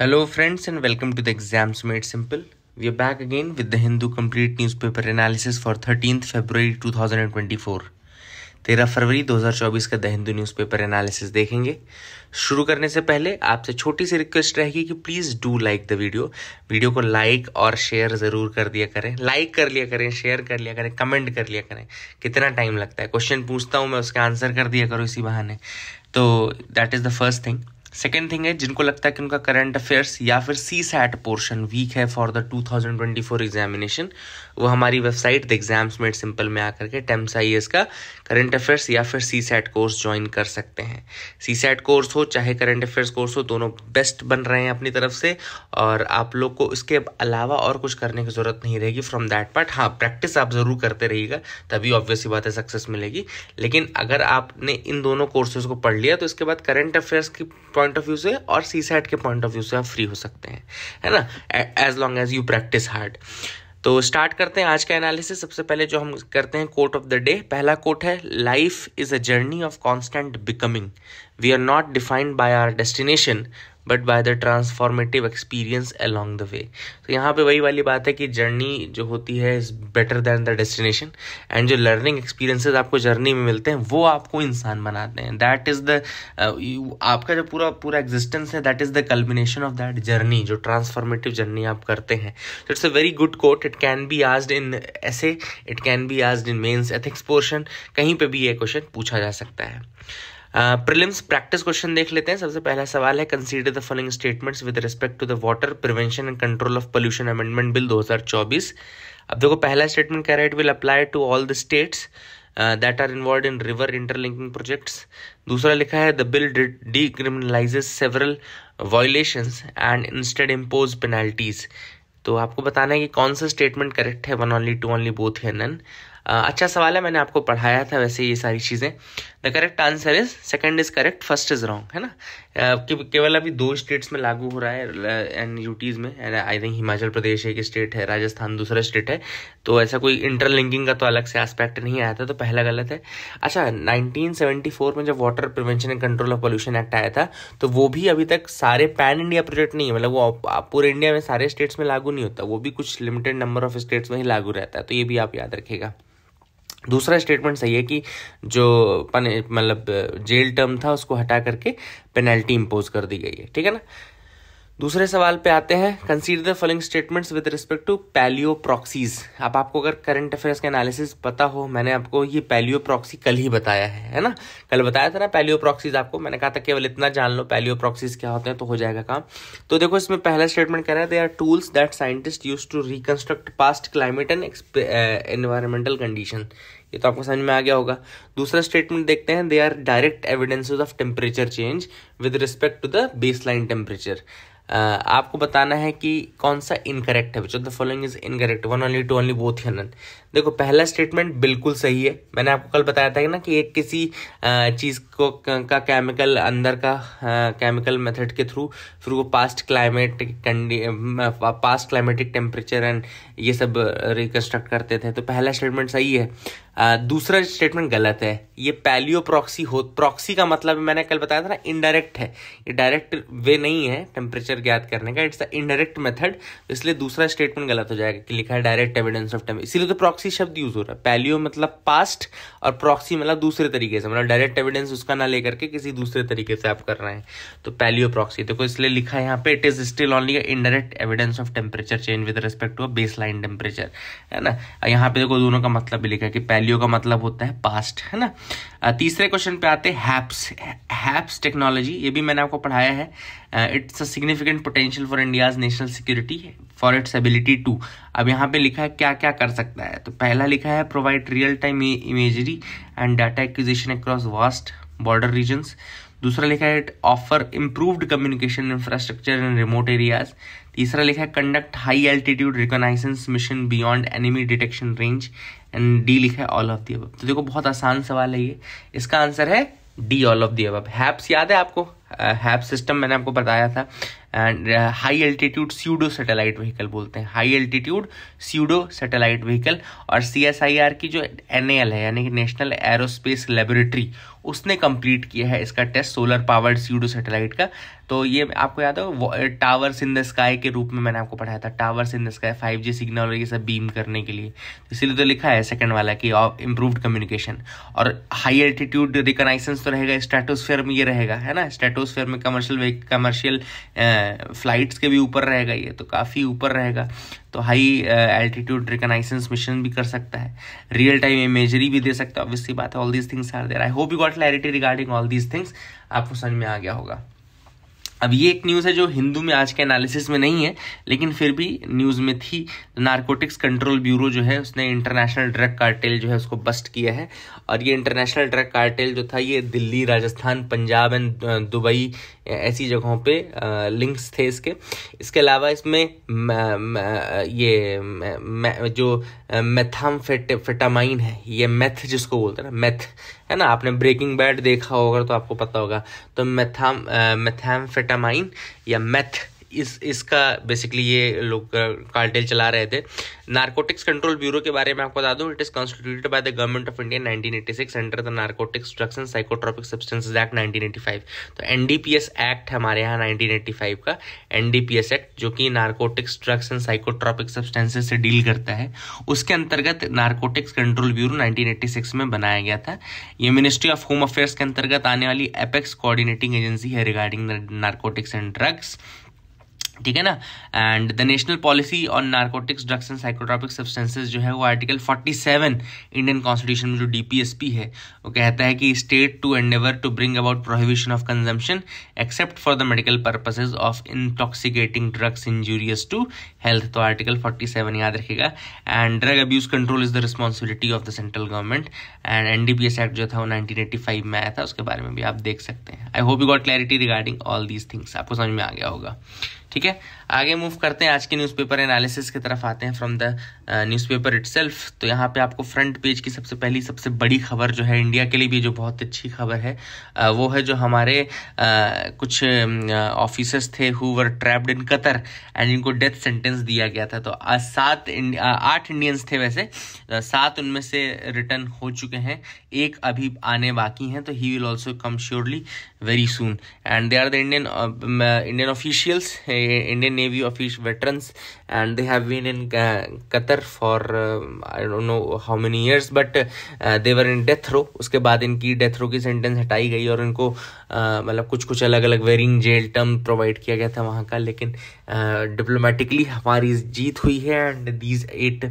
Hello friends and welcome to the exams made simple we are back again with the Hindu complete newspaper analysis for thirteen February 2024. तेरह फरवरी 2024 का the Hindu newspaper analysis देखेंगे शुरू करने से पहले आपसे छोटी सी रिक्वेस्ट रहेगी कि please do like the video video को लाइक और शेयर ज़रूर कर दिया करें लाइक कर लिया करें शेयर कर लिया करें कमेंट कर लिया करें कितना टाइम लगता है क्वेश्चन पूछता हूँ मैं उसका आंसर कर दिया करूँ इसी बहाने तो that is the first thing second thing है जिनको लगता है कि उनका करंट अफेयर्स या फिर सी सैट पोर्शन वीक है फॉर द 2024 एग्जामिनेशन वो हमारी website the exams made simple में आकर के टेम्स आई का करंट अफेयर्स या फिर सी सैट कोर्स ज्वाइन कर सकते हैं सी सैट कोर्स हो चाहे करंट अफेयर्स कोर्स हो दोनों बेस्ट बन रहे हैं अपनी तरफ से और आप लोग को इसके अलावा और कुछ करने की ज़रूरत नहीं रहेगी फ्रॉम दैट पार्ट हाँ प्रैक्टिस आप ज़रूर करते रहिएगा तभी ऑब्वियसली बात है सक्सेस मिलेगी लेकिन अगर आपने इन दोनों कोर्सेज को पढ़ लिया तो इसके बाद करंट अफेयर्स की पॉइंट ऑफ व्यू से और सी सैट के पॉइंट ऑफ व्यू से आप फ्री हो सकते हैं है ना as long as you practice hard तो स्टार्ट करते हैं आज का एनालिसिस सबसे पहले जो हम करते हैं कोट ऑफ द डे पहला कोट है life is a journey of constant becoming we are not defined by our destination but by the transformative experience along the way तो यहाँ पे वही वाली बात है कि जर्नी जो होती है is better than the destination and जो लर्निंग एक्सपीरियंसेस आपको जर्नी में मिलते हैं वो आपको इंसान बनाते हैं दैट इज़ द आपका जो पूरा पूरा एग्जिस्टेंस है that is the culmination of that journey जो ट्रांसफॉर्मेटिव जर्नी आप करते हैं तो it's a very good coat it can be आज इन एसे इट कैन बी आज इन मेन्स एथिक्स पोर्शन कहीं पर भी ये क्वेश्चन पूछा जा सकता है प्रिलिम्स प्रैक्टिस क्वेश्चन देख लेते हैं सबसे पहला सवाल है consider the following statements with respect to the water prevention and control of pollution amendment bill 2024 अब देखो पहला स्टेटमेंट कह रहा है it will apply to all the states that are involve in river interlinking projects दूसरा लिखा है the bill decriminalises several violations and instead impose penalties तो आपको बताना है कि कौन सा स्टेटमेंट करेक्ट है one only two only both है नन अच्छा सवाल है मैंने आपको पढ़ाया था वैसे ये सारी चीज़ें the correct answer is second is correct first is wrong है ना केवल अभी दो स्टेट्स में लागू हो रहा है एंड यूटीज़ में and I think Himachal Pradesh एक स्टेट है राजस्थान दूसरा स्टेट है तो ऐसा कोई इंटरलिंकिंग का तो अलग से एस्पेक्ट नहीं आया था तो पहला गलत है अच्छा 1974 में जब water prevention and control of pollution act आया था तो वो भी अभी तक सारे पैन इंडिया प्रोजेक्ट नहीं है मतलब वो पूरे इंडिया में सारे स्टेट्स में लागू नहीं होता वो भी कुछ लिमिटेड नंबर ऑफ स्टेट्स में ही लागू रहता है तो ये भी आप याद रखेगा दूसरा स्टेटमेंट सही है कि जो मतलब जेल टर्म था उसको हटा करके पेनल्टी इम्पोज कर दी गई है ठीक है ना दूसरे सवाल पे आते हैं consider the following statements with respect to palaeo proxies अब आपको अगर करंट अफेयर्स का एनालिसिस पता हो मैंने आपको ये पैलियो प्रॉक्सी कल ही बताया है है ना कल बताया था ना पैलियो प्रॉक्सीज आपको मैंने कहा था केवल इतना जान लो पैलियो प्रॉक्सीज क्या होते हैं तो हो जाएगा काम तो देखो इसमें पहला स्टेटमेंट कह रहा है they are tools that scientist use to reconstruct past climate and environmental condition ये तो आपको समझ में आ गया होगा दूसरा स्टेटमेंट देखते हैं they are direct evidences of temperature change with respect to the baseline temperature आपको बताना है कि कौन सा इनकरेक्ट है which of the following is incorrect one only two only both none देखो पहला स्टेटमेंट बिल्कुल सही है मैंने आपको कल बताया था कि ना कि एक किसी चीज़ को का केमिकल अंदर का केमिकल मेथड के थ्रू फिर वो past climate past climatic temperature and ये सब रिकन्स्ट्रक्ट करते थे तो पहला स्टेटमेंट सही है दूसरा स्टेटमेंट गलत है ये पैलियो प्रॉक्सी हो प्रॉक्सी का मतलब मैंने कल बताया था ना इनडायरेक्ट है ये डायरेक्ट वे नहीं है टेम्परेचर ज्ञात करने का इट्स अ इनडायरेक्ट मेथड इसलिए दूसरा स्टेटमेंट गलत हो जाएगा कि लिखा है डायरेक्ट एविडेंस ऑफ टेम्परेचर इसीलिए तो प्रॉक्सी शब्द यूज हो रहा है पैलियो मतलब पास्ट और प्रॉक्सी मतलब दूसरे तरीके से मतलब डायरेक्ट एविडेंस उसका ना लेकर के किसी दूसरे तरीके से आप कर रहे हैं तो पैलियो प्रॉक्सी देखो इसलिए लिखा है यहाँ पे it is still only indirect evidence of temperature change with respect to baseline temperature है ना यहाँ पे देखो दोनों का मतलब भी लिखा है कि पैलियो डब्ल्यू का मतलब होता है पास्ट है ना तीसरे क्वेश्चन पे आते हैं हैप्स हैप्स टेक्नोलॉजी ये भी मैंने आपको पढ़ाया है it's a significant potential for India's national security for its ability to अब यहाँ पे लिखा है क्या क्या कर सकता है तो पहला लिखा है provide real time imagery and data acquisition across vast border regions दूसरा लिखा है it offer improved communication infrastructure in remote areas तीसरा लिखा है conduct high altitude reconnaissance mission beyond enemy detection range and D लिखा है ऑल ऑफ दी अब तो देखो बहुत आसान सवाल है ये इसका आंसर है डी ऑल ऑफ दी अब हैप्स याद है आपको हैप uh, सिस्टम मैंने आपको बताया था and high altitude pseudo satellite vehicle बोलते हैं high altitude pseudo satellite vehicle और सी की जो एन है यानी कि नेशनल एरोस्पेस लेबोरेटरी उसने कंप्लीट किया है इसका test solar powered pseudo satellite का तो ये आपको याद हो टावर्स इन द स्काई के रूप में मैंने आपको पढ़ाया था towers in the sky five G signal और ये सब बीम करने के लिए तो इसीलिए तो लिखा है सेकंड वाला कि इम्प्रूव्ड कम्युनिकेशन और हाई एल्टीट्यूड रिकनाइसेंस तो रहेगा स्ट्रेटोस्फेयर में ये रहेगा है ना स्ट्रेटोस्फेयर में कमर्शियल कमर्शियल फ्लाइट्स के भी ऊपर रहेगा ये तो काफ़ी ऊपर रहेगा तो हाई एल्टीट्यूड रिकनाइसेंस मिशन भी कर सकता है रियल टाइम इमेजरी भी दे सकता है ऑब्वियसली बात है all these things are there I hope you got clarity regarding all these things आपको समझ में आ गया होगा अब ये एक न्यूज़ है जो हिंदू में आज के एनालिसिस में नहीं है लेकिन फिर भी न्यूज़ में थी नारकोटिक्स कंट्रोल ब्यूरो जो है उसने इंटरनेशनल ड्रग कार्टेल जो है उसको बस्ट किया है और ये इंटरनेशनल ड्रग कार्टेल जो था ये दिल्ली राजस्थान पंजाब एंड दुबई ऐसी जगहों पे लिंक्स थे इसके इसके अलावा इसमें ये जो मेथाम फेटामाइन है ये मैथ जिसको बोलते हैं ना मैथ है ना आपने ब्रेकिंग बैड देखा होगा तो आपको पता होगा तो मेथाम मैथामफेटामाइन या मैथ इस इसका बेसिकली ये लोग कार्टेल चला रहे थे नारकोटिक्स कंट्रोल ब्यूरो के बारे में आपको बता दूं it is constituted by the government of India 1986 under the narcotics drugs and psychotropic substances act 1985 तो एनडीपीएस एक्ट हमारे यहाँ 1985 का एनडीपीएस एक्ट जो कि narcotics drugs and psychotropic substances से डील करता है उसके अंतर्गत नारकोटिक्स कंट्रोल ब्यूरो नाइनटीन में बनाया गया था ये मिनिस्ट्री ऑफ होम अफेयर्स के अंतर्गत आने वाली एपेक्स कोऑर्डिनेटिंग एजेंसी है रिगार्डिंग नारकोटिक्स एंड ड्रग्स ठीक है ना and the national policy on narcotics drugs and psychotropic substances जो है वो आर्टिकल 47 इंडियन कॉन्स्टिट्यूशन में जो डीपीएसपी है वो कहता है कि state to endeavour to bring about prohibition of consumption except for the medical purposes of intoxicating drugs injurious to health तो आर्टिकल 47 याद रखेगा and drug abuse control is the responsibility of the central government and NDPS act जो था वो nineteen में आया था उसके बारे में भी आप देख सकते हैं I hope you got clarity regarding all these things आपको समझ में आ गया होगा ठीक है है आगे मूव करते हैं आज के न्यूज़पेपर एनालिसिस की तरफ आते हैं फ्रॉम द न्यूज़पेपर इटसेल्फ तो यहाँ पे आपको फ्रंट पेज की सबसे पहली सबसे बड़ी खबर जो है इंडिया के लिए भी जो बहुत अच्छी खबर है uh, वो है जो हमारे uh, कुछ ऑफिसर्स um, uh, थे who were trapped in Qatar and इनको डेथ सेंटेंस दिया गया था तो सात आठ इंडियंस थे वैसे सात उनमें से रिटर्न हो चुके हैं एक अभी आने बाकी हैं तो he will also come surely very soon and they are the Indian Indian officials Indian Navy official veterans and they have been in uh, Qatar for uh, I don't know how many years but uh, they were in death row उसके बाद इनकी death row की sentence हटाई गई और इनको मतलब कुछ कुछ अलग अलग वेरिंग जेल टर्म प्रोवाइड किया गया था वहाँ का लेकिन डिप्लोमेटिकली हमारी जीत हुई है and these eight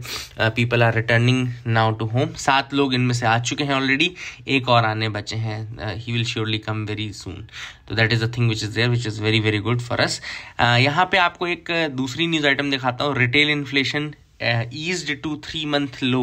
people are returning now to home सात लोग इनमें से आ चुके हैं ऑलरेडी एक और आने बचे हैं he will surely come very soon तो that is a thing which is there which is very very good for us यहाँ पे आपको एक दूसरी न्यूज़ आइटम दिखा दिखाता हूँ retail inflation eases to three month low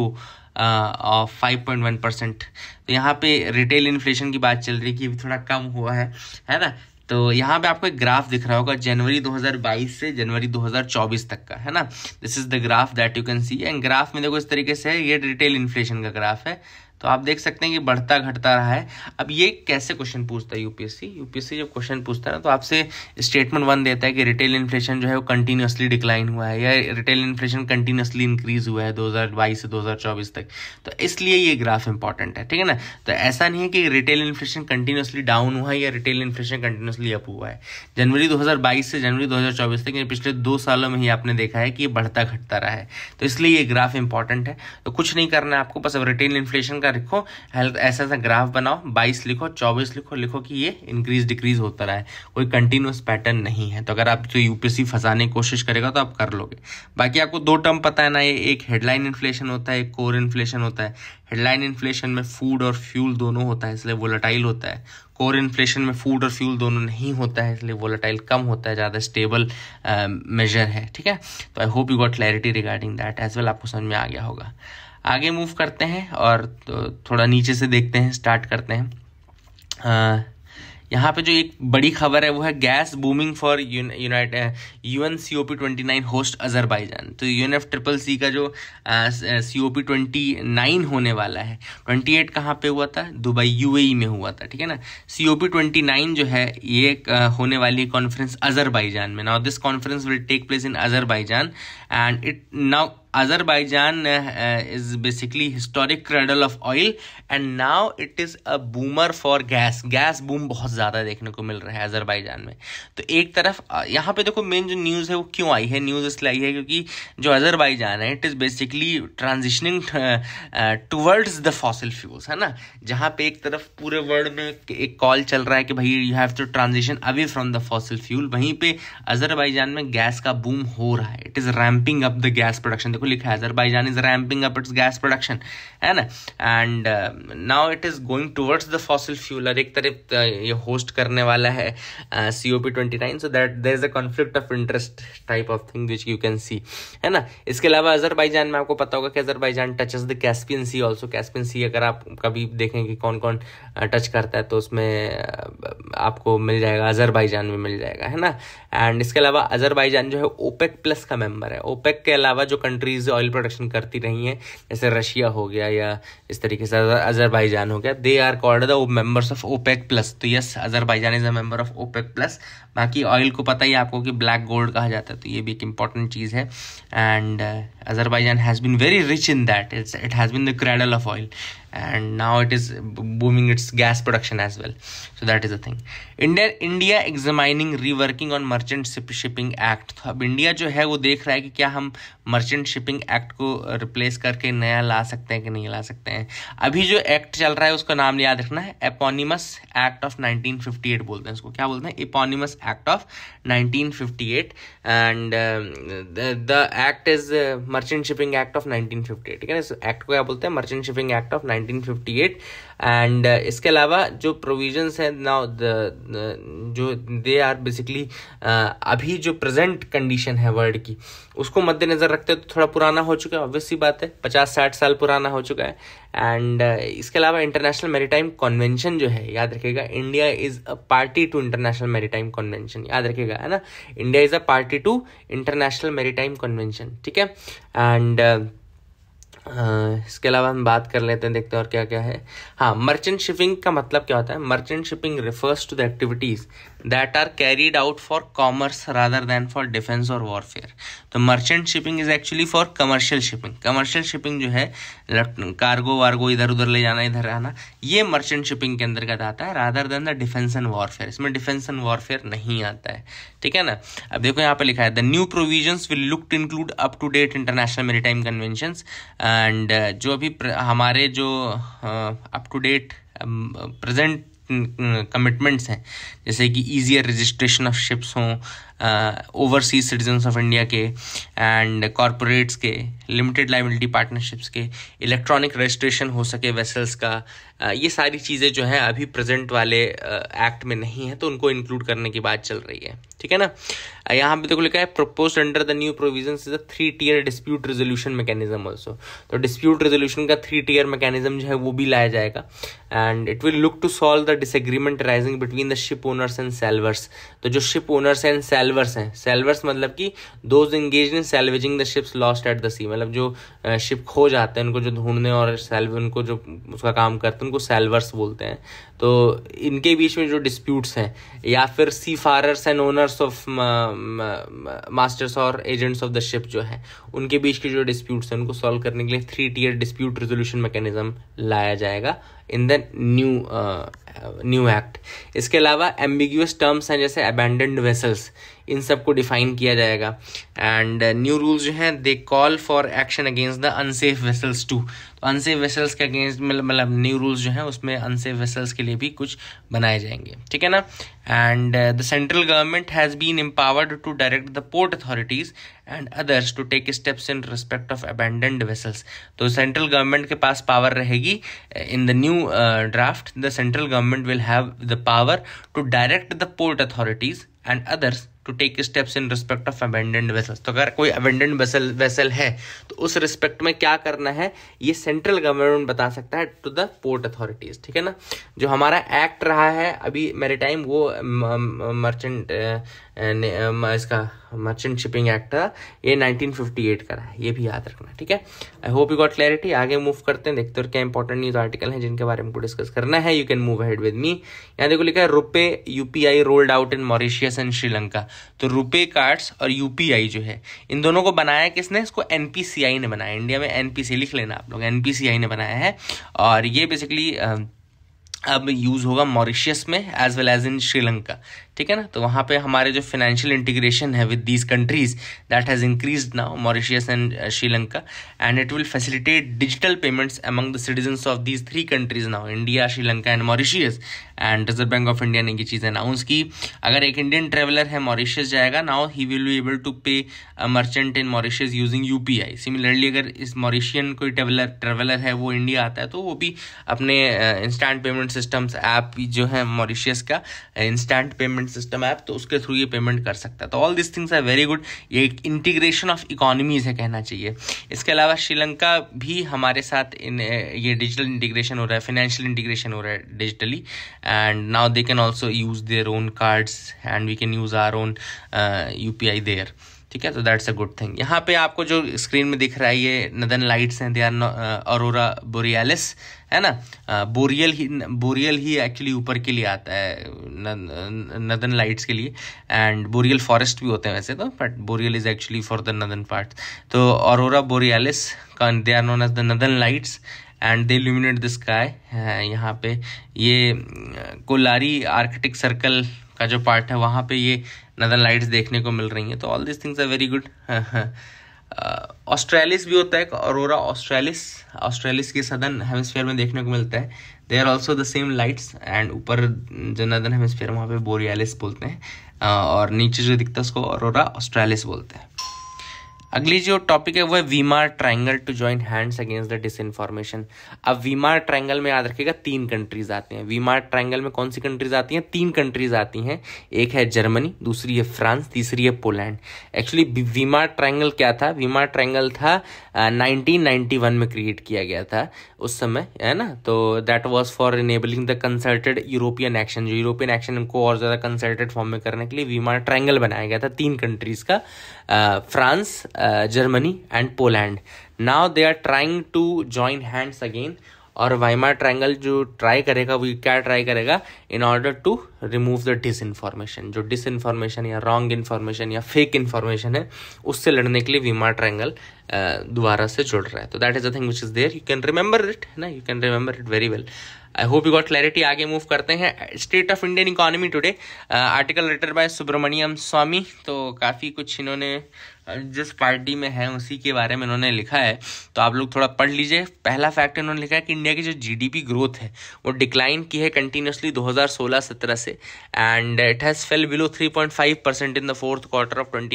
of five point one percent तो यहाँ पे रिटेल इन्फ्लेशन की बात चल रही है कि अभी थोड़ा कम हुआ है है ना तो यहाँ पे आपको एक ग्राफ दिख रहा होगा जनवरी 2022 से जनवरी 2024 तक का है ना this is the graph that you can see and graph में देखो इस तरीके से है ये रिटेल इन्फ्लेशन का ग्राफ है तो आप देख सकते हैं कि बढ़ता घटता रहा है अब ये कैसे क्वेश्चन पूछता है यूपीएससी यूपीएससी जब क्वेश्चन पूछता है ना तो आपसे स्टेटमेंट वन देता है कि रिटेल इन्फ्लेशन जो है वो कंटिन्यूसली डिक्लाइन हुआ है या रिटेल इन्फ्लेशन कंटिन्यूसली इंक्रीज हुआ है 2022 से 2024 तक तो इसलिए ये ग्राफ इंपॉर्टेंट है ठीक है ना तो ऐसा नहीं है कि रिटेल इन्फ्लेशन कंटिन्यूसली डाउन हुआ है या रिटेल इन्फ्लेशन कंटिन्यूसली अप हुआ है जनवरी दो से जनवरी दो तक पिछले दो सालों में ही आपने देखा है कि ये बढ़ता घटता रहा है तो इसलिए ये ग्राफ इंपॉर्टेंट है तो कुछ नहीं करना है आपको बस अब रिटेल इन्फ्लेशन का लिखो ऐसा ऐसा ग्राफ बनाओ बाईस लिखो चौबीस लिखो लिखो कि ये इंक्रीज डिक्रीज होता रहा है कोई कंटिन्यूस पैटर्न नहीं है तो अगर आप जो तो यूपीएससी फंसाने की कोशिश करेगा तो आप कर लोगे बाकी आपको दो टर्म पता है ना ये एक हेडलाइन इन्फ्लेशन होता है एक कोर इन्फ्लेशन होता है हेडलाइन इन्फ्लेशन में फूड और फ्यूल दोनों होता है इसलिए वोलाटाइल होता है कोर इन्फ्लेशन में फूड और फ्यूल दोनों नहीं होता है इसलिए वोलाटाइल कम होता है ज़्यादा स्टेबल मेजर uh, है ठीक है तो I hope you got clarity regarding that as well आपको समझ में आ गया होगा आगे मूव करते हैं और तो थोड़ा नीचे से देखते हैं स्टार्ट करते हैं यहाँ पे जो एक बड़ी खबर है वो है gas booming for unite U N C O P twenty nine host Azerbaijan तो U N F triple C का जो C O P twenty nine होने वाला है ट्वेंटी एट कहाँ पर हुआ था दुबई यू ए e में हुआ था ठीक है ना C O P twenty nine जो है ये uh, होने वाली है कॉन्फ्रेंस अजरबाईजान में now this conference will take place in Azerbaijan and it now Azerbaijan is basically historic cradle of of and now it is a boomer for gas gas boom बहुत ज़्यादा देखने को मिल रहा है अजरबैजान में तो एक तरफ यहाँ पे देखो मेन जो न्यूज़ है वो क्यों आई है न्यूज़ इसलिए आई है क्योंकि जो अजरबैजान है it is basically transitioning towards the fossil fuels है ना जहाँ पे एक तरफ पूरे वर्ल्ड में एक कॉल चल रहा है कि भाई you have to transition away from the fossil fuel वहीं पे अजरबैजान में गैस का बूम हो रहा है it is ramping up the gas production देखो को लिखा है Azerbaijan is ramping up its gas production है ना and now it is going towards the fossil fuel और एक तरफ uh, ये होस्ट करने वाला है C O P twenty nine so that there is a conflict of interest type of thing which you can see है ना इसके अलावा अजरबैजान में आपको पता होगा कि Azerbaijan touches the Caspian sea also Caspian sea अगर आप कभी देखें कि कौन कौन टच करता है तो उसमें uh, आपको मिल जाएगा अजरबैजान में मिल जाएगा है ना एंड इसके अलावा अजरबैजान जो है ओपेक प्लस का मेंबर है ओपेक के अलावा जो कंट्री कंट्रीज़ ऑयल प्रोडक्शन करती रही हैं जैसे रशिया हो गया या इस तरीके से अजरबैजान हो गया they are called the members of OPEC plus तो yes Azerbaijan is a member of OPEC plus बाकी ऑयल को पता ही आपको कि ब्लैक गोल्ड कहा जाता है तो ये भी एक इंपॉर्टेंट चीज़ है and Azerbaijan has been very rich in that it's it has been the cradle of oil and now it is booming its gas production as well so that is the thing india india examining reworking on merchant shipping act तो अब India जो है वो देख रहा है कि क्या हम मर्चेंट शिपिंग एक्ट को रिप्लेस करके नया ला सकते हैं कि नहीं ला सकते हैं अभी जो एक्ट चल रहा है उसका नाम याद रखना है एपोनिमस एक्ट ऑफ 1958 बोलते हैं उसको क्या बोलते हैं eponymous act of 1958 and the act is merchant shipping act of 1958 ठीक है ना इस एक्ट को क्या बोलते हैं merchant shipping act of 1958 1958 and uh, इसके अलावा जो प्रोविजंस हैं नाउ जो दे आर बेसिकली अभी जो प्रेजेंट कंडीशन है वर्ल्ड की उसको मद्देनजर रखते तो थोड़ा पुराना हो चुका है ऑब्वियस बात है पचास साठ साल पुराना हो चुका है एंड uh, इसके अलावा इंटरनेशनल मेरीटाइम कॉन्वेंशन जो है याद रखेगा India is a party to international maritime convention याद रखेगा है ना India is a party to international maritime convention ठीक है एंड uh, इसके अलावा हम बात कर लेते हैं देखते हैं और क्या क्या है हाँ मर्चेंट शिपिंग का मतलब क्या होता है merchant shipping refers to the activities that are carried out for commerce rather than for defense or warfare तो merchant shipping is actually for commercial shipping commercial shipping जो है कार्गो वार्गो इधर उधर ले जाना इधर आना ये merchant shipping के अंदर का आता है rather than the defense and warfare इसमें defense and warfare नहीं आता है ठीक है ना अब देखो यहाँ पे लिखा है the new provisions will look to include up to date international maritime conventions and uh, जो अभी हमारे जो up to date present commitments हैं जैसे कि ईजियर रजिस्ट्रेशन ऑफ शिप्स हों ओवरसीज सिटीजन ऑफ इंडिया के एंड कॉरपोरेट्स के लिमिटेड लाइबिलिटी पार्टनरशिप्स के इलेक्ट्रॉनिक रजिस्ट्रेशन हो सके वेसल्स का uh, ये सारी चीज़ें जो हैं अभी प्रेजेंट वाले एक्ट uh, में नहीं है तो उनको इंक्लूड करने की बात चल रही है ठीक है ना यहाँ पे देखो लिखा है propose under the new provision is a three tier dispute resolution mechanism also तो डिस्प्यूट रेजोल्यूशन का थ्री टीयर मैकेनिज्म जो है वो भी लाया जाएगा and it will look to solve the disagreement rising between the ship owners and salvors तो जो शिप ओनर्स एंड सेलवर्स हैं सेलवर्स मतलब कि those engage in salvaging the ships lost at the sea मतलब जो शिप खो जाते हैं उनको जो ढूंढने और सेल्व उनको जो उसका काम करते हैं उनको सेलवर्स बोलते हैं तो इनके बीच में जो डिस्प्यूट्स हैं या फिर seafarers and owners masters of masters और एजेंट्स ऑफ द शिप जो है उनके बीच के जो डिस्प्यूट्स हैं उनको सॉल्व करने के लिए three tier dispute resolution mechanism लाया जाएगा in the new new act इसके अलावा एम्बिग्यूस टर्म्स हैं जैसे अबेंडेंड वेसल्स इन सब को डिफाइन किया जाएगा एंड न्यू रूल्स जो हैं they call for action against the unsafe vessels to unsafe vessels के अगेंस्ट मतलब न्यू रूल्स जो हैं उसमें अनसेफ वेसल्स के लिए भी कुछ बनाए जाएंगे ठीक है ना and the central government has been empowered to direct the port authorities and others to take steps in respect of abandoned vessels तो सेंट्रल गवर्नमेंट के पास पावर रहेगी in the new draft the central government will have the power to direct the port authorities and others to take steps in respect of abandoned vessels तो अगर कोई abundant vessel vessel है तो उस respect में क्या करना है ये सेंट्रल गवर्नमेंट बता सकता है टू द पोर्ट अथॉरिटीज ठीक है ना जो हमारा एक्ट रहा है अभी मेरे टाइम वो मर्चेंट इसका मर्चेंट शिपिंग एक्ट ये 1958 का है ये भी याद रखना ठीक है I hope you got clarity आगे मूव करते हैं देखते हो क्या इंपॉर्टेंट न्यूज आर्टिकल है जिनके बारे में डिस्कस करना है you can move head with me यहाँ देखो लिखा है RuPay UPI rolled out in Mauritius and Sri Lanka तो रुपे कार्ड्स और यूपीआई जो है इन दोनों को बनाया किसने इसको एनपीसीआई ने बनाया इंडिया में एनपीसी लिख लेना आप लोग एनपीसीआई ने बनाया है और ये बेसिकली अब यूज़ होगा मॉरिशियस में as well as in Sri Lanka ठीक है ना तो वहाँ पे हमारे जो फाइनेंशियल इंटीग्रेशन है with these countries that has increase now Mauritius and Sri Lanka and it will facilitate digital payments among the citizens of these three countries now India Sri Lanka and Mauritius and reserve bank of India ने ये चीज़ announce की अगर एक Indian traveller है Mauritius जाएगा now he will be able to pay merchant in Mauritius using U P I similarly अगर इस मॉरिशियन कोई ट्रेवलर ट्रेवलर है वो इंडिया आता है तो वो भी अपने इंस्टेंट पेमेंट सिस्टम्स ऐप जो है मॉरिशियस का instant uh, payment payment system app तो उसके थ्रू ये पेमेंट कर सकता है तो all this things are very good ये एक इंटीग्रेशन ऑफ इकोनॉमीज है कहना चाहिए इसके अलावा श्रीलंका भी हमारे साथ इन ये डिजिटल इंटीग्रेशन हो रहा है फाइनेंशियल इंटीग्रेशन हो रहा है digitally and now they can also use their own cards and we can use our own U P I there ठीक है तो दैट्स अ गुड थिंग यहाँ पे आपको जो स्क्रीन में दिख रहा है ये नदन लाइट्स हैं दे आर अरोरा बोरियालिस है ना बोरियल ही बोरियल ही एक्चुअली ऊपर के लिए आता है नदन लाइट्स के लिए एंड बोरियल फॉरेस्ट भी होते हैं वैसे तो but boreal is actually for the northern part तो और borealis they are known as the northern lights and they luminate the sky यहाँ पे ये कोलारी आर्कटिक सर्कल का जो पार्ट है वहाँ पे ये नदन लाइट्स देखने को मिल रही हैं तो all this things are very good australis भी होता है अरोरा ऑस्ट्रेलिस ऑस्ट्रेलिस के सदन हेमस्फेयर में देखने को मिलता है they are also the same lights and ऊपर जो नदन हेमस्फेयर वहाँ पे बोरियालिस बोलते हैं और नीचे जो दिखता है उसको अरोरा ऑस्ट्रेलिस बोलते हैं अगली जो टॉपिक है वो है Weimar triangle to join hands against the disinformation अब वीमार ट्रायंगल में याद रखिएगा तीन कंट्रीज आती हैं वीमार ट्रायंगल में कौन सी कंट्रीज आती हैं तीन कंट्रीज आती हैं एक है जर्मनी दूसरी है फ्रांस तीसरी है पोलैंड एक्चुअली वीमार ट्रायंगल क्या था वीमार ट्रायंगल था नाइनटीन में क्रिएट किया गया था उस समय है ना तो that was for enabling the consulted European action जो यूरोपियन एक्शन को और ज़्यादा कंसल्टेड फॉर्म में करने के लिए वीमार ट्रायंगल बनाया गया था तीन कंट्रीज का France uh, Germany and Poland now they are trying to join hands again और वाइमा ट्रायंगल जो ट्राई करेगा वो क्या ट्राई करेगा in order to remove the disinformation जो डिस इन्फॉर्मेशन या रॉन्ग इन्फॉर्मेशन या फेक इन्फॉर्मेशन है उससे लड़ने के लिए वीमा ट्रायंगल uh, दोबारा से जुड़ रहा है तो that is a thing which is there you can remember it है ना you can remember it very well I hope you got clarity आगे मूव करते हैं state of Indian economy today article written by Subramanian Swamy तो काफ़ी कुछ इन्होंने uh, जिस पार्टी में है उसी के बारे में इन्होंने लिखा है तो आप लोग थोड़ा पढ़ लीजिए पहला फैक्ट इन्होंने लिखा है कि इंडिया की जो जीडीपी ग्रोथ है वो डिक्लाइन की है कंटिन्यूसली 2016-17 से and it has fell below 3.5 percent in the fourth quarter of 29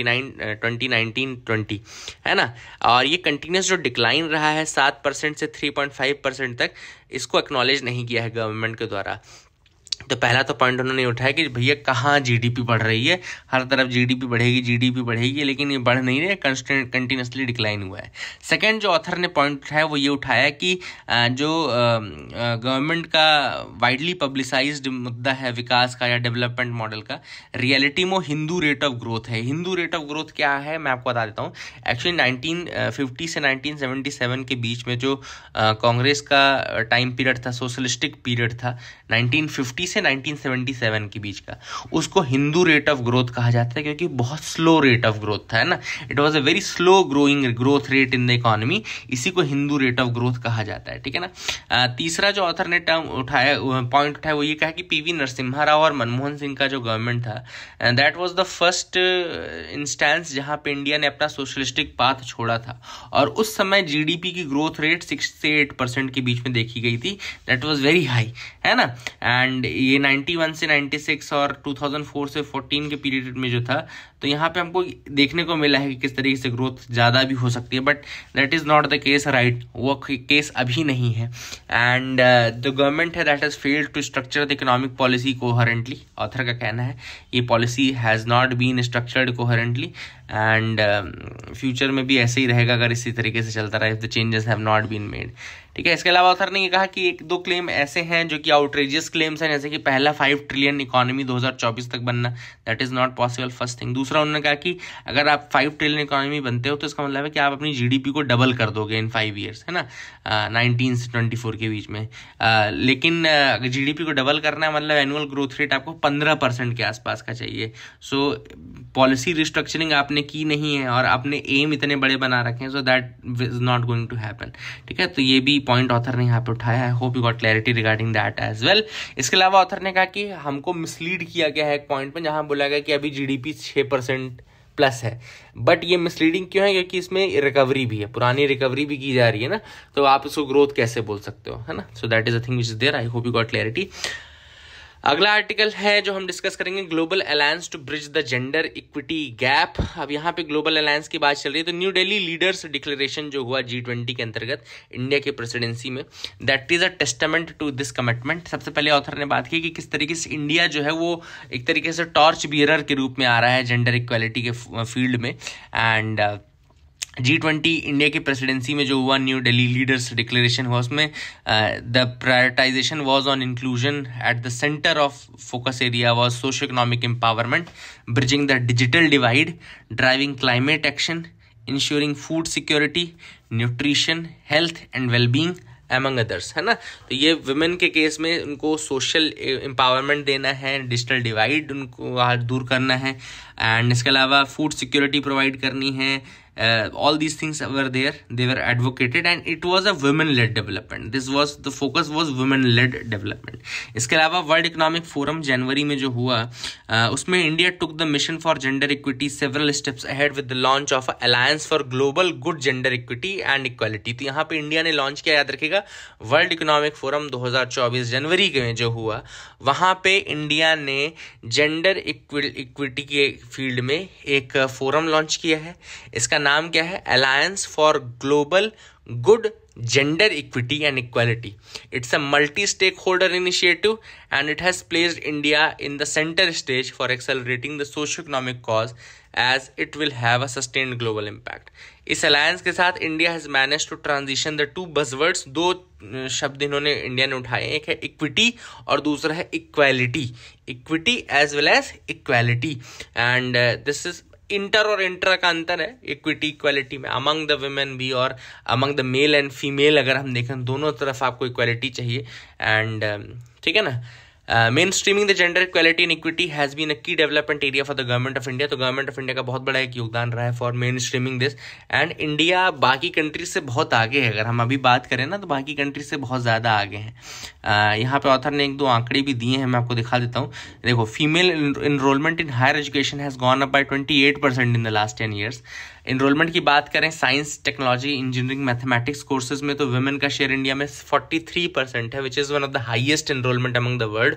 2019 20 है ना और ये कंटिन्यूस जो डिक्लाइन रहा है सात परसेंट से थ्री पॉइंट फाइव परसेंट तक इसको एक्नॉलेज नहीं किया है गवर्नमेंट के द्वारा तो पहला तो पॉइंट उन्होंने उठाया कि भैया कहाँ जीडीपी बढ़ रही है हर तरफ जीडीपी बढ़ेगी जीडीपी बढ़ेगी लेकिन ये बढ़ नहीं रहे कंस्टेंट कंटिन्यूसली डिक्लाइन हुआ है सेकंड जो ऑथर ने पॉइंट उठाया वो ये उठाया कि जो गवर्नमेंट का वाइडली पब्लिसाइज मुद्दा है विकास का या डेवलपमेंट मॉडल का रियलिटी में हिंदू रेट ऑफ ग्रोथ है हिंदू रेट ऑफ ग्रोथ क्या है मैं आपको बता देता हूँ एक्चुअली नाइनटीन से नाइनटीन के बीच में जो कांग्रेस का टाइम पीरियड था सोशलिस्टिक पीरियड था नाइनटीन 1970 से 1977 के बीच का उसको हिंदू रेट ऑफ ग्रोथ कहा जाता है क्योंकि बहुत स्लो रेट ऑफ ग्रोथ था है ना it was a very slow growing growth rate in the economy इसी को हिंदू रेट ऑफ ग्रोथ कहा जाता है ठीक है ना तीसरा जो ऑथर ने टर्म उठाया पॉइंट उठाया वो ये कहा कि पीवी नरसिम्हा राव और मनमोहन सिंह का जो गवर्नमेंट था that was the first instance जहां पे इंडिया ने अपना सोशलिस्टिक पाथ छोड़ा था और उस समय जीडीपी की ग्रोथ रेट सिक्स से एट परसेंट के बीच में देखी गई थी दैट वॉज वेरी हाई है ना एंड ये 91 से 96 और 2004 से 14 के पीरियड में जो था तो यहाँ पे हमको देखने को मिला है कि किस तरीके से ग्रोथ ज़्यादा भी हो सकती है but that is not the case right वो केस अभी नहीं है एंड द गवर्नमेंट है that has failed to structure the economic policy coherently author का कहना है ये policy has not been structured coherently and future um, में भी ऐसे ही रहेगा अगर इसी तरीके से चलता रहा if the changes have not been made ठीक है इसके अलावा ऑथर ने यह कहा कि एक दो क्लेम ऐसे हैं जो कि आउटरेजियस क्लेम्स हैं जैसे कि पहला फाइव ट्रिलियन इकोनॉमी 2024 तक बनना that is not possible first thing दूसरा उन्होंने कहा कि अगर आप फाइव ट्रिलियन इकोनॉमी बनते हो तो इसका मतलब है कि आप अपनी जीडीपी को डबल कर दोगे इन फाइव ईयर्स है ना नाइनटीन uh, से ट्वेंटी फोर के बीच में uh, लेकिन uh, अगर uh, जी को डबल करना है मतलब एनुअल ग्रोथ रेट आपको पंद्रह परसेंट के आसपास का चाहिए सो पॉलिसी रिस्ट्रक्चरिंग आपने आपने की नहीं है और आपने एम इतने बड़े बना रखे हैं so that is not going to happen ठीक है तो ये भी पॉइंट ऑथर ने यहाँ पे उठाया है hope you got clarity regarding that as well इसके अलावा ऑथर ने कहा कि हमको मिसलीड किया गया है एक पॉइंट पर जहाँ बोला गया कि अभी जी डी प्लस है बट ये मिसलीडिंग क्यों है क्योंकि इसमें रिकवरी भी है पुरानी रिकवरी भी की जा रही है ना तो आप इसको ग्रोथ कैसे बोल सकते हो है ना so that is a thing which is there I hope you got clarity अगला आर्टिकल है जो हम डिस्कस करेंगे global alliance to bridge the gender equity gap अब यहाँ पे ग्लोबल अलायंस की बात चल रही है तो न्यू दिल्ली लीडर्स डिक्लेरेशन जो हुआ जी ट्वेंटी के अंतर्गत इंडिया के प्रेसिडेंसी में that is a testament to this commitment सबसे पहले ऑथर ने बात की कि किस तरीके से इंडिया जो है वो एक तरीके से टॉर्च बियर के रूप में आ रहा है जेंडर इक्वालिटी के फील्ड में and uh, G twenty India की प्रेसिडेंसी में जो हुआ न्यू दिल्ली लीडर्स डिक्लेरेशन हुआ उसमें the prioritization was on inclusion at the centre of focus area was socio economic empowerment bridging the digital divide driving climate action ensuring food security nutrition health and wellbeing among others है ना तो ये women के case में उनको social empowerment uh, देना है digital divide उनको uh, दूर करना है एंड इसके अलावा फूड सिक्योरिटी प्रोवाइड करनी है uh, all these things were there they were advocated and it was a women led development this was the focus was women led development इसके अलावा वर्ल्ड इकोनॉमिक फोरम जनवरी में जो हुआ uh, उसमें India took the mission for gender equity several steps ahead with the launch of alliance for global good gender equity and equality तो यहाँ पे India ने लॉन्च किया याद रखेगा वर्ल्ड इकोनॉमिक फोरम 2024 जनवरी में जो हुआ वहाँ पे इंडिया ने जेंडर इक्विटी के फील्ड में एक फोरम uh, लॉन्च किया है इसका नाम नाम क्या है alliance for global good gender equity and equality it's a multi stake holder initiative and it has placed India in the centre stage for accelerating the socio economic cause as it will have a sustained global impact इस alliance के साथ India has manage to transition the two buzzwords दो शब्द इन्होंने India ने उठाए एक है इक्विटी और दूसरा है equality equity as well as equality and this is inter और इंटर का अंतर है इक्विटी इक्वालिटी में अमंग द वुमेन भी और among the male and female अगर हम देखें दोनों तरफ आपको इक्वालिटी चाहिए एंड um, ठीक है ना main streaming the gender quality in equity has been a key development area for the government of India तो गवर्नमेंट ऑफ इंडिया का बहुत बड़ा एक योगदान रहा है for main streaming this and India बाकी कंट्री से बहुत आगे है अगर हम अभी बात करें ना तो बाकी कंट्री से बहुत ज़्यादा आगे हैं uh, यहाँ पे ऑथर ने एक दो आंकड़े भी दिए हैं मैं आपको दिखा देता हूँ देखो female enrolment in higher education has gone up by twenty eight percent in the last ten years enrolment की बात करें science technology engineering mathematics courses में तो वुमेन का शेयर इंडिया में फोर्टी थ्री परसेंट है which is one of the highest enrolment among the world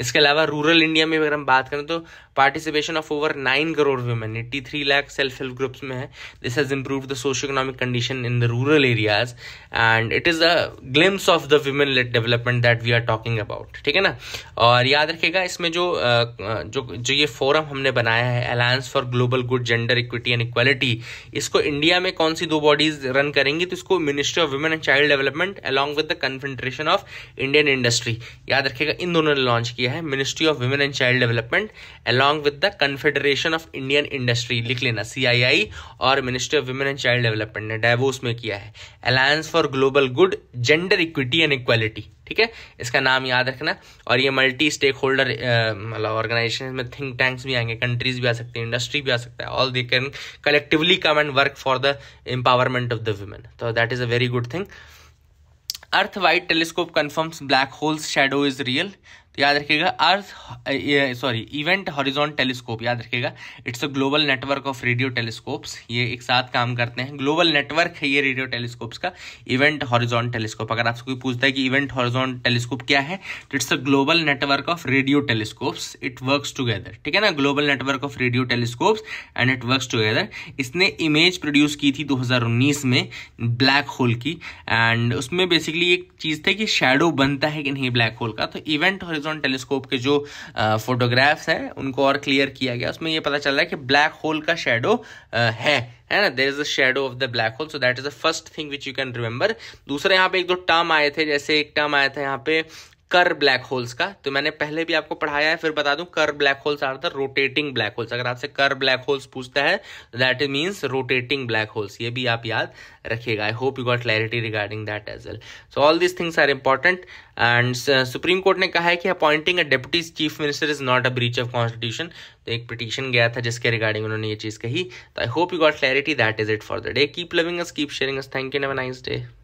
इसके अलावा रूरल इंडिया में अगर हम बात करें तो participation of over nine crore women eighty three lakh self help groups में है this has improve the socio economic condition in the rural areas and it is a glimpse of the women led development that we are talking about ठीक है ना और याद रखिएगा इसमें जो जो जो ये फोरम हमने बनाया है alliance for global good gender equity and equality इसको इंडिया में कौन सी दो बॉडीज रन करेंगी तो इसको ministry of women and child development along with the confederation of Indian industry याद रखिएगा इन दोनों ने लॉन्च किया दिया है ministry of women and child development along with the confederation of Indian industry लिख लेना सीआईआई और ministry of women and child development ने डायवोस में किया है alliance for global good gender equity and equality ठीक है इसका नाम याद रखना और ये मल्टी स्टेक होल्डर मतलब ऑर्गेनाइजेशन में थिंक टैंक्स भी आएंगे कंट्रीज भी आ सकते हैं इंडस्ट्री भी आ सकता है all they can collectively come and work for the empowerment of the women तो that is a very good thing earth wide telescope confirms black holes shadow is real याद रखिएगा earth sorry event horizon telescope याद रखिएगा it's a global network of radio telescopes ये एक साथ काम करते हैं ग्लोबल नेटवर्क है ये रेडियो टेलीस्कोप्स का इवेंट हॉरिजॉन टेलीस्कोप अगर आपसे कोई पूछता है कि इवेंट हॉरिजॉन टेलीस्कोप क्या है तो it's a global network of radio telescopes it work together ठीक है ना global network of radio telescopes and it work together इसने इमेज प्रोड्यूस की थी दो में ब्लैक होल की एंड उसमें बेसिकली एक चीज़ थी कि शेडो बनता है कि नहीं ब्लैक होल का तो इवेंट हॉरिजॉन हेबल्सॉन टेलीस्कोप के जो फोटोग्राफ्स हैं उनको और क्लियर किया गया उसमें ये पता चल रहा है कि ब्लैक होल का शेडो है है ना there is a shadow of the black hole so that is the first thing which you can remember दूसरा यहाँ पे एक दो टर्म आए थे जैसे एक टर्म आया था यहाँ पे कर ब्लैक होल्स का तो मैंने पहले भी आपको पढ़ाया है फिर बता दूं Kerr black holes are the rotating black holes अगर आपसे कर ब्लैक होल्स पूछता है that means rotating black holes ये भी आप याद रखिएगा I hope you got clarity regarding that as well so all this things are important and Supreme Court ने कहा है कि appointing a deputy chief minister is not a breach of constitution तो एक पिटिशन गया था जिसके रिगार्डिंग उन्होंने ये चीज़ कही तो I hope you got clarity that is it for the day keep loving us keep sharing us thank you nice day